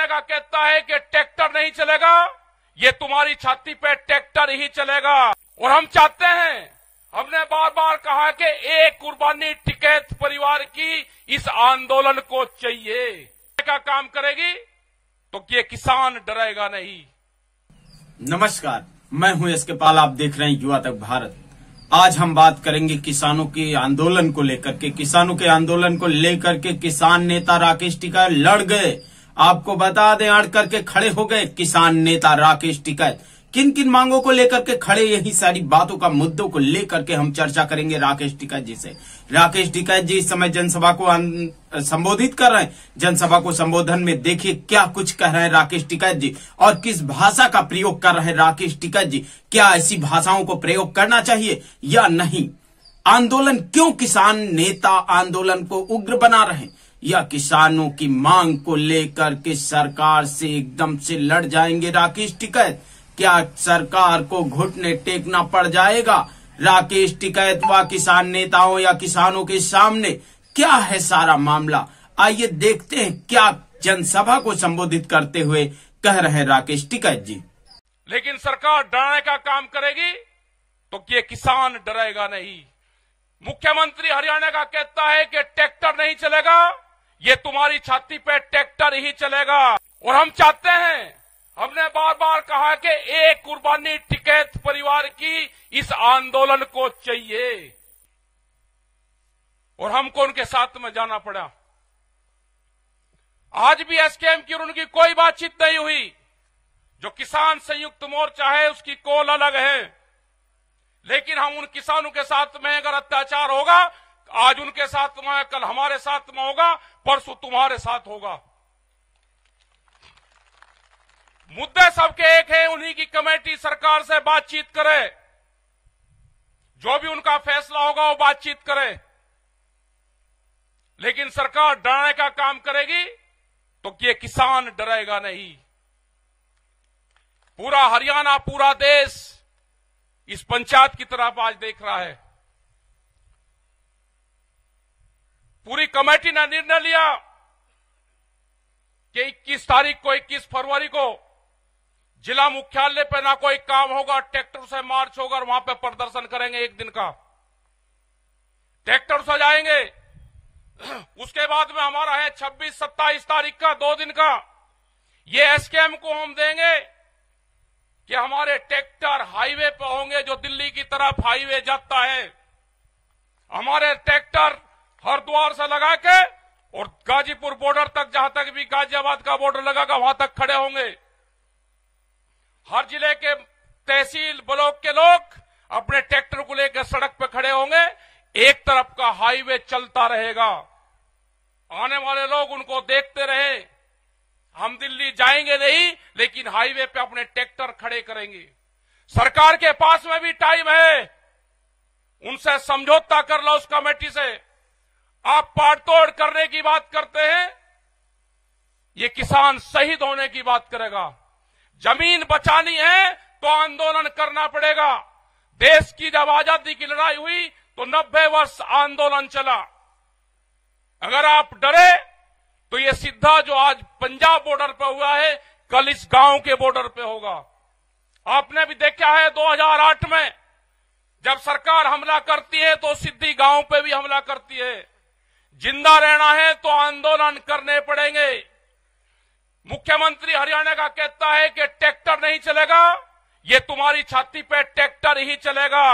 हटाने का कहता है कि ट्रैक्टर नहीं चलेगा ये तुम्हारी छाती पे ट्रैक्टर ही चलेगा और हम चाहते हैं हमने बार बार कहा कि एक कुर्बानी टिकैत परिवार की इस आंदोलन को चाहिए का काम करेगी तो ये किसान डरेगा नहीं नमस्कार मैं हूं एस के पाल आप देख रहे हैं युवा तक भारत आज हम बात करेंगे किसानों के आंदोलन को लेकर के किसानों के आंदोलन को लेकर के किसान नेता राकेश टिका लड़ गए आपको बता दें अड़ करके खड़े हो गए किसान नेता राकेश टिकैत किन किन मांगों को लेकर के खड़े यही सारी बातों का मुद्दों को लेकर के हम चर्चा करेंगे राकेश टिकैत जी से राकेश टिकैत जी इस समय जनसभा को अं, संबोधित कर रहे हैं जनसभा को संबोधन में देखिए क्या कुछ कह रहे हैं राकेश टिकैत जी और किस भाषा का प्रयोग कर रहे हैं राकेश टिकैत जी क्या ऐसी भाषाओं को प्रयोग करना चाहिए या नहीं आंदोलन क्यों किसान नेता आंदोलन को उग्र बना रहे हैं या किसानों की मांग को लेकर के सरकार से एकदम से लड़ जाएंगे राकेश टिकैत क्या सरकार को घुटने टेकना पड़ जाएगा राकेश टिकैत व किसान नेताओं या किसानों के सामने क्या है सारा मामला आइए देखते हैं क्या जनसभा को संबोधित करते हुए कह रहे हैं राकेश टिकैत जी लेकिन सरकार डराने का काम करेगी तो ये किसान डरेगा नहीं मुख्यमंत्री हरियाणा का कहता है कि ट्रैक्टर नहीं चलेगा ये तुम्हारी छाती पे ट्रैक्टर ही चलेगा और हम चाहते हैं हमने बार बार कहा कि एक कुर्बानी टिकैत परिवार की इस आंदोलन को चाहिए और हमको उनके साथ में जाना पड़ा आज भी एसकेएम की और उनकी कोई बातचीत नहीं हुई जो किसान संयुक्त मोर्चा है उसकी कॉल अलग है लेकिन हम उन किसानों के साथ में अगर अत्याचार होगा आज उनके साथ में कल हमारे साथ में होगा परसों तुम्हारे साथ होगा मुद्दे सबके एक है उन्हीं की कमेटी सरकार से बातचीत करे जो भी उनका फैसला होगा वो बातचीत करे लेकिन सरकार डराने का काम करेगी तो ये किसान डरेगा नहीं पूरा हरियाणा पूरा देश इस पंचायत की तरफ आज देख रहा है पूरी कमेटी ने निर्णय लिया कि 21 तारीख को 21 फरवरी को जिला मुख्यालय पर ना कोई काम होगा ट्रैक्टर से मार्च होगा और वहां पे प्रदर्शन करेंगे एक दिन का ट्रैक्टर से जाएंगे उसके बाद में हमारा है छब्बीस सत्ताईस तारीख का दो दिन का ये एसकेएम को हम देंगे कि हमारे ट्रैक्टर हाईवे पर होंगे जो दिल्ली की तरफ हाईवे जाता है हमारे ट्रैक्टर हरिद्वार से लगा के और गाजीपुर बॉर्डर तक जहां तक भी गाजियाबाद का बॉर्डर लगागा वहां तक खड़े होंगे हर जिले के तहसील ब्लॉक के लोग अपने ट्रैक्टर को लेकर सड़क पर खड़े होंगे एक तरफ का हाईवे चलता रहेगा आने वाले लोग उनको देखते रहे हम दिल्ली जाएंगे नहीं लेकिन हाईवे पे अपने ट्रैक्टर खड़े करेंगे सरकार के पास में भी टाइम है उनसे समझौता कर लो उस कमेटी से आप पाड़तोड़ करने की बात करते हैं ये किसान शहीद होने की बात करेगा जमीन बचानी है तो आंदोलन करना पड़ेगा देश की जब आजादी की लड़ाई हुई तो नब्बे वर्ष आंदोलन चला अगर आप डरे तो ये सीधा जो आज पंजाब बॉर्डर पर हुआ है कल इस गांव के बॉर्डर पे होगा आपने भी देखा है 2008 में जब सरकार हमला करती है तो सिद्धि गांव पे भी हमला करती है जिंदा रहना है तो आंदोलन करने पड़ेंगे मुख्यमंत्री हरियाणा का कहता है कि ट्रैक्टर नहीं चलेगा ये तुम्हारी छाती पे ट्रैक्टर ही चलेगा